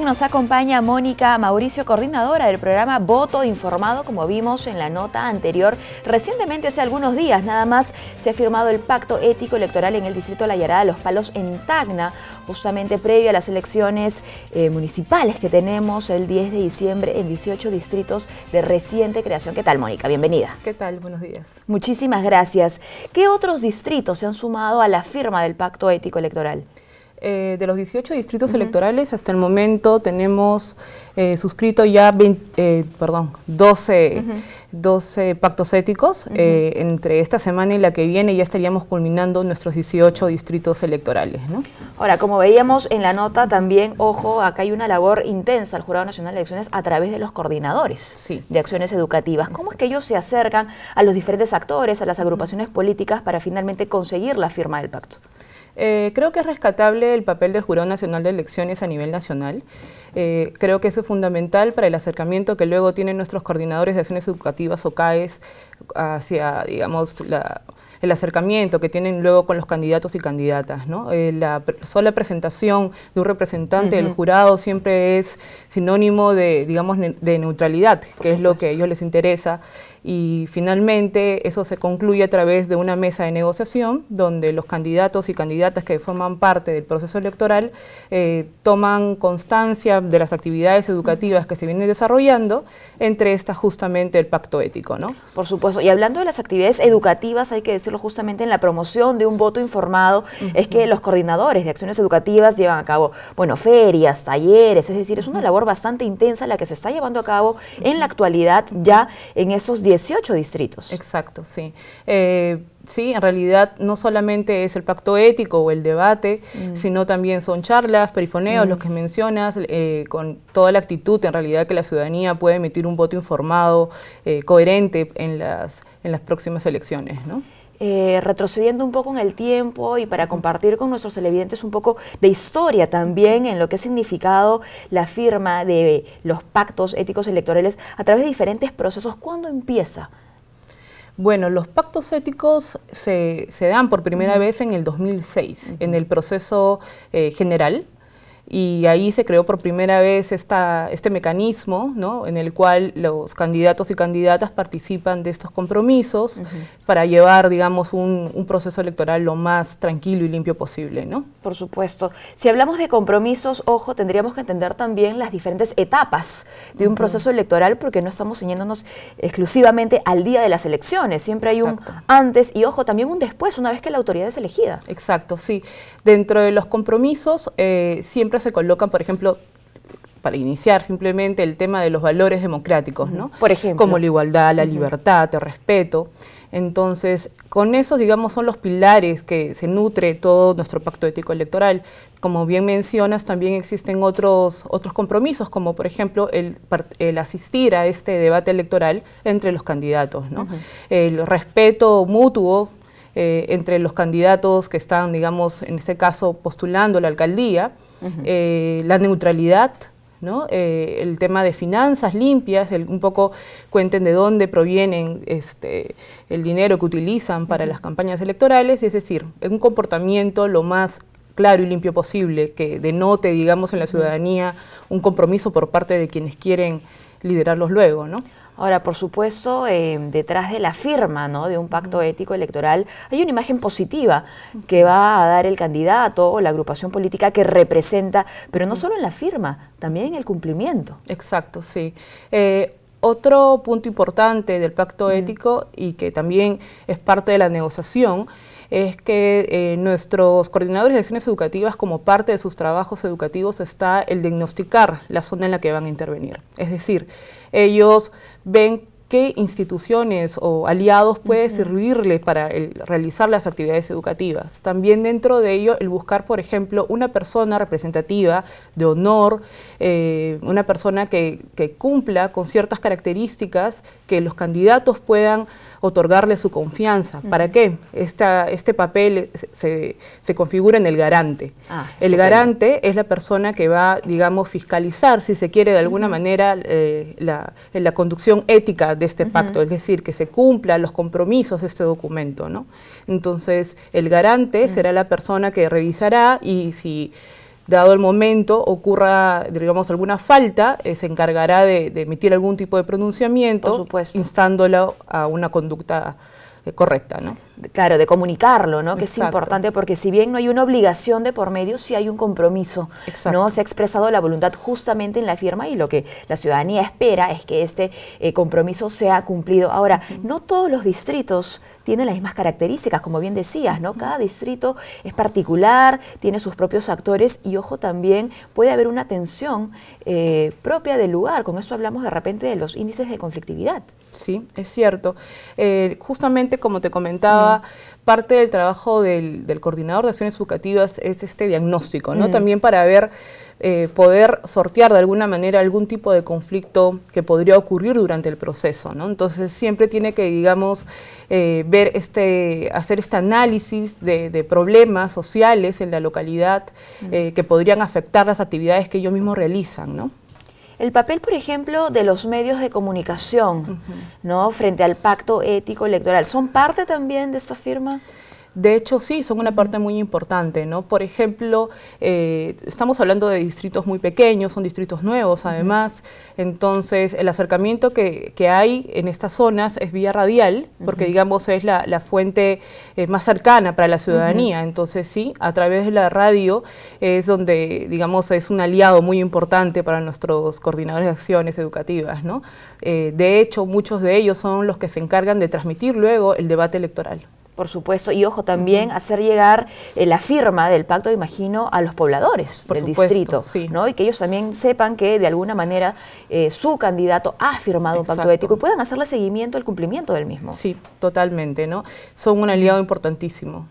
nos acompaña Mónica Mauricio, coordinadora del programa Voto Informado, como vimos en la nota anterior. Recientemente, hace algunos días nada más, se ha firmado el pacto ético electoral en el distrito de La Llarada, Los Palos, en Tacna, justamente previo a las elecciones eh, municipales que tenemos el 10 de diciembre en 18 distritos de reciente creación. ¿Qué tal, Mónica? Bienvenida. ¿Qué tal? Buenos días. Muchísimas gracias. ¿Qué otros distritos se han sumado a la firma del pacto ético electoral? Eh, de los 18 distritos electorales, hasta el momento tenemos eh, suscrito ya 12, eh, pactos éticos. entre esta semana y la que viene ya estaríamos culminando nuestros 18 distritos electorales. Ahora, como veíamos en la nota también, ojo, acá hay una labor intensa al Jurado Nacional de Elecciones a través de los coordinadores de acciones educativas. ¿Cómo es que ellos se acercan a los diferentes actores, a las agrupaciones políticas para finalmente conseguir la firma del pacto? Eh, creo que es rescatable el papel del Jurado Nacional de Elecciones a nivel nacional. Eh, creo que eso es fundamental para el acercamiento que luego tienen nuestros coordinadores de acciones educativas o CAES hacia, digamos, el acercamiento que tienen luego con los candidatos y candidatas. ¿no? Eh, la sola presentación de un representante del jurado siempre es sinónimo de, digamos, de neutralidad, que es lo que a ellos les interesa y finalmente eso se concluye a través de una mesa de negociación donde los candidatos y candidatas que forman parte del proceso electoral eh, toman constancia de las actividades educativas que se vienen desarrollando, entre estas justamente el pacto ético. ¿no? Por supuesto, y hablando de las actividades educativas, hay que decirlo justamente en la promoción de un voto informado, es que los coordinadores de acciones educativas llevan a cabo, bueno, ferias, talleres, es decir, es una labor bastante intensa la que se está llevando a cabo en la actualidad ya en esos días. 18 distritos. Exacto, sí. Eh, sí, en realidad no solamente es el pacto ético o el debate, mm. sino también son charlas, perifoneos, mm. los que mencionas, eh, con toda la actitud en realidad que la ciudadanía puede emitir un voto informado, eh, coherente en las, en las próximas elecciones, ¿no? Eh, retrocediendo un poco en el tiempo y para compartir con nuestros televidentes un poco de historia también en lo que ha significado la firma de los pactos éticos electorales a través de diferentes procesos. ¿Cuándo empieza? Bueno, los pactos éticos se, dan por primera vez en el 2006, en el proceso eh, general y ahí se creó por primera vez esta, este mecanismo ¿no? en el cual los candidatos y candidatas participan de estos compromisos para llevar, digamos, un, un, proceso electoral lo más tranquilo y limpio posible. ¿no? Por supuesto. Si hablamos de compromisos, ojo, tendríamos que entender también las diferentes etapas de un proceso electoral porque no estamos ceñiéndonos exclusivamente al día de las elecciones. Siempre hay un antes y, ojo, también un después, una vez que la autoridad es elegida. Exacto, sí. Dentro de los compromisos, eh, siempre se colocan, por ejemplo, para iniciar simplemente el tema de los valores democráticos, ¿no? Como la igualdad, la libertad, el respeto. Entonces, con esos, digamos, son los pilares que se nutre todo nuestro pacto ético electoral. Como bien mencionas, también existen otros, otros compromisos, como por ejemplo el, asistir a este debate electoral entre los candidatos, El respeto mutuo eh, entre los candidatos que están, digamos, en este caso postulando la alcaldía, eh, la neutralidad, eh, el tema de finanzas limpias, un poco cuenten de dónde provienen este, el dinero que utilizan para las campañas electorales, es decir, un comportamiento lo más claro y limpio posible, que denote, digamos, en la ciudadanía un compromiso por parte de quienes quieren liderarlos luego, ¿no? Ahora, por supuesto, eh, detrás de la firma ¿no? de un pacto ético electoral hay una imagen positiva que va a dar el candidato o la agrupación política que representa, pero no solo en la firma, también en el cumplimiento. Exacto, sí. Eh, otro punto importante del pacto ético y que también es parte de la negociación es que eh, nuestros coordinadores de acciones educativas, como parte de sus trabajos educativos, está el diagnosticar la zona en la que van a intervenir. Es decir, ellos ven qué instituciones o aliados puede servirle para realizar las actividades educativas. También dentro de ello el buscar, por ejemplo, una persona representativa de honor, eh, una persona que, cumpla con ciertas características que los candidatos puedan otorgarle su confianza. ¿Para qué? Esta, este papel se, se, configura en el garante. Ah, el garante es la persona que va, digamos, fiscalizar, si se quiere, de alguna manera, eh, la, la, conducción ética de este pacto, es decir, que se cumplan los compromisos de este documento. ¿no? Entonces, el garante será la persona que revisará y si dado el momento ocurra, digamos, alguna falta, eh, se encargará de, emitir algún tipo de pronunciamiento, instándolo a una conducta eh, correcta. ¿no? Claro, de comunicarlo, ¿no? Que es importante porque si bien no hay una obligación de por medio, sí hay un compromiso, ¿no? Se ha expresado la voluntad justamente en la firma y lo que la ciudadanía espera es que este eh, compromiso sea cumplido. Ahora, no todos los distritos tienen las mismas características, como bien decías, ¿no? Cada distrito es particular, tiene sus propios actores y, ojo, también puede haber una tensión eh, propia del lugar. Con eso hablamos de repente de los índices de conflictividad. Sí, es cierto. Eh, justamente como te comentaba, parte del trabajo del, coordinador de acciones educativas es este diagnóstico, ¿no? También para ver, eh, poder sortear de alguna manera algún tipo de conflicto que podría ocurrir durante el proceso, ¿no? Entonces siempre tiene que, digamos, eh, ver este, hacer este análisis de, problemas sociales en la localidad eh, que podrían afectar las actividades que ellos mismos realizan, ¿no? El papel, por ejemplo, de los medios de comunicación, ¿no? Frente al pacto ético electoral, ¿son parte también de esta firma? De hecho, sí, son una parte muy importante, ¿no? Por ejemplo, eh, estamos hablando de distritos muy pequeños, son distritos nuevos además, entonces el acercamiento que, que, hay en estas zonas es vía radial, porque digamos es la, fuente eh, más cercana para la ciudadanía, entonces sí, a través de la radio es donde, digamos, es un aliado muy importante para nuestros coordinadores de acciones educativas, ¿no? Eh, de hecho, muchos de ellos son los que se encargan de transmitir luego el debate electoral. Por supuesto, y ojo también hacer llegar eh, la firma del pacto, imagino, a los pobladores del distrito, ¿no? Y que ellos también sepan que de alguna manera eh, su candidato ha firmado un pacto ético y puedan hacerle seguimiento al cumplimiento del mismo. Sí, totalmente, ¿no? Son un aliado importantísimo.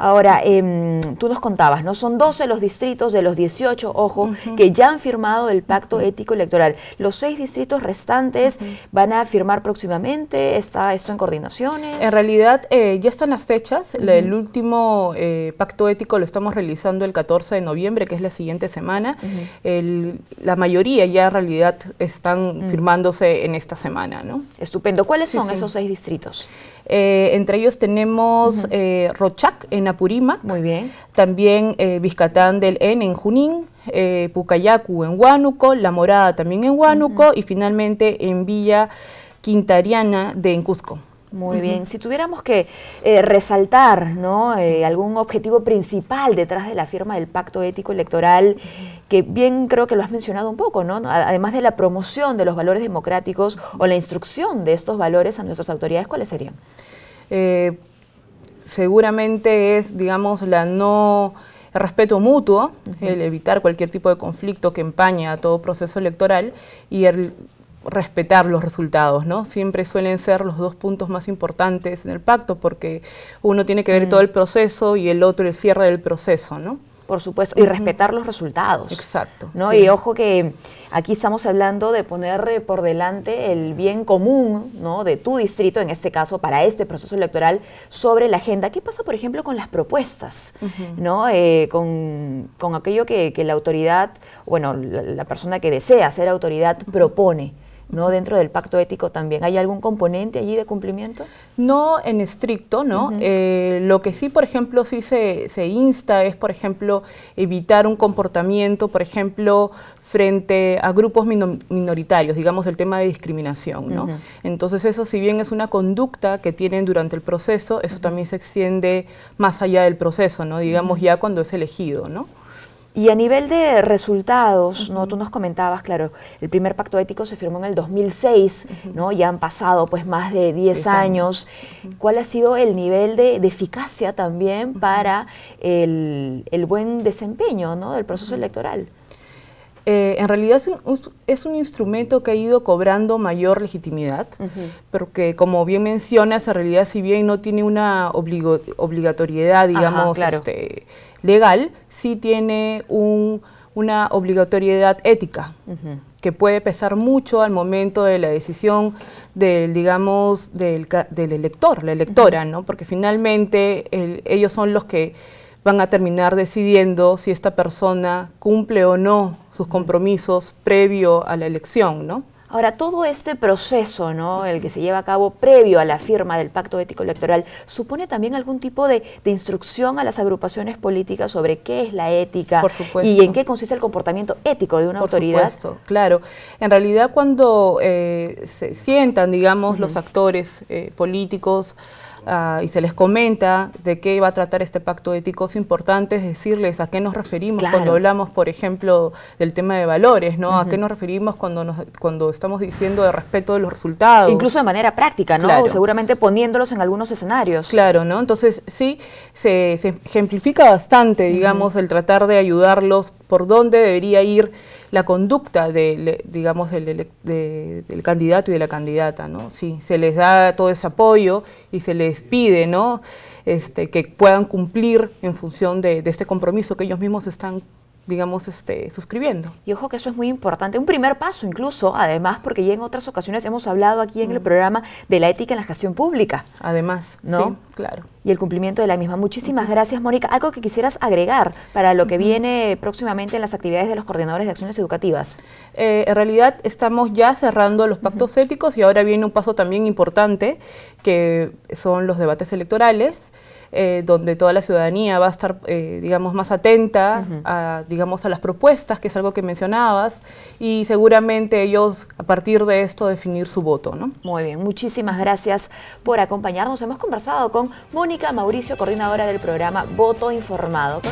Ahora, em, tú nos contabas, ¿no? Son 12 los distritos de los 18, ojo, que ya han firmado el pacto ético electoral. Los seis distritos restantes van a firmar próximamente. ¿Está esto en coordinaciones? En realidad, eh, ya están las fechas. el último eh, pacto ético lo estamos realizando el 14 de noviembre, que es la siguiente semana. la mayoría ya en realidad están mm. firmándose en esta semana, ¿no? Estupendo. ¿Cuáles son esos seis distritos? Eh, entre ellos tenemos eh, Rochac en Apurímac. Muy bien. También eh, Vizcatán del En en Junín, eh, Pucayacu en Huánuco, La Morada también en Huánuco y finalmente en Villa Quintariana de en Cusco. Muy bien. Si tuviéramos que eh, resaltar ¿no? Eh, algún objetivo principal detrás de la firma del pacto ético electoral, que bien creo que lo has mencionado un poco, ¿no? además de la promoción de los valores democráticos o la instrucción de estos valores a nuestras autoridades, ¿cuáles serían? Eh, seguramente es, digamos, la no el respeto mutuo, el evitar cualquier tipo de conflicto que empaña todo proceso electoral y el respetar los resultados, ¿no? Siempre suelen ser los dos puntos más importantes en el pacto porque uno tiene que ver mm. todo el proceso y el otro el cierre del proceso, ¿no? Por supuesto, y respetar los resultados. Exacto. ¿no? Y ojo que aquí estamos hablando de poner eh, por delante el bien común ¿no? de tu distrito, en este caso, para este proceso electoral, sobre la agenda. ¿Qué pasa, por ejemplo, con las propuestas? ¿no? Eh, con, aquello que, la autoridad, bueno, la, persona que desea ser autoridad propone. ¿no? Dentro del pacto ético también. ¿Hay algún componente allí de cumplimiento? No en estricto, ¿no? Eh, lo que sí, por ejemplo, sí se, se insta es, por ejemplo, evitar un comportamiento, por ejemplo, frente a grupos minoritarios, digamos el tema de discriminación. ¿no? Entonces eso, si bien es una conducta que tienen durante el proceso, eso también se extiende más allá del proceso, ¿no? digamos ya cuando es elegido. ¿no? Y a nivel de resultados, ¿no? tú nos comentabas, claro, el primer pacto ético se firmó en el 2006, ¿no? ya han pasado pues más de 10 años. ¿Cuál ha sido el nivel de, eficacia también para el, buen desempeño del proceso electoral? Eh, en realidad es un, instrumento que ha ido cobrando mayor legitimidad, porque pero como bien mencionas, en realidad si bien no tiene una obligatoriedad, digamos, este, legal sí tiene una obligatoriedad ética. que puede pesar mucho al momento de la decisión del, digamos, del, elector, la electora, ¿no? Porque finalmente ellos son los que van a terminar decidiendo si esta persona cumple o no sus compromisos previo a la elección, ¿no? Ahora, todo este proceso, ¿no? el que se lleva a cabo previo a la firma del pacto ético electoral, ¿supone también algún tipo de, instrucción a las agrupaciones políticas sobre qué es la ética Por y en qué consiste el comportamiento ético de una autoridad? Por supuesto, claro. En realidad, cuando eh, se sientan, digamos, los actores eh, políticos, Ah, y se les comenta de qué va a tratar este pacto ético, es importante decirles a qué nos referimos cuando hablamos, por ejemplo, del tema de valores, ¿no? A qué nos referimos cuando nos, cuando estamos diciendo de respeto de los resultados. Incluso de manera práctica, ¿no? Seguramente poniéndolos en algunos escenarios. Claro, ¿no? Entonces sí, se, ejemplifica bastante, digamos, el tratar de ayudarlos por dónde debería ir la conducta de, digamos, del, candidato y de la candidata, ¿no? Si se les da todo ese apoyo y se les pide, ¿no? Este, que puedan cumplir en función de este compromiso que ellos mismos están digamos, este, suscribiendo. Y ojo que eso es muy importante, un primer paso incluso, además, porque ya en otras ocasiones hemos hablado aquí en el mm. programa de la ética en la gestión pública. Además, ¿no? Sí, claro. Y el cumplimiento de la misma. Muchísimas gracias, Mónica. Algo que quisieras agregar para lo que viene próximamente en las actividades de los coordinadores de acciones educativas. Eh, en realidad estamos ya cerrando los pactos éticos y ahora viene un paso también importante, que son los debates electorales. Eh, donde toda la ciudadanía va a estar, eh, digamos, más atenta a, digamos, a las propuestas, que es algo que mencionabas, y seguramente ellos, a partir de esto, definir su voto, ¿no? Muy bien, muchísimas gracias por acompañarnos. Hemos conversado con Mónica Mauricio, coordinadora del programa Voto Informado.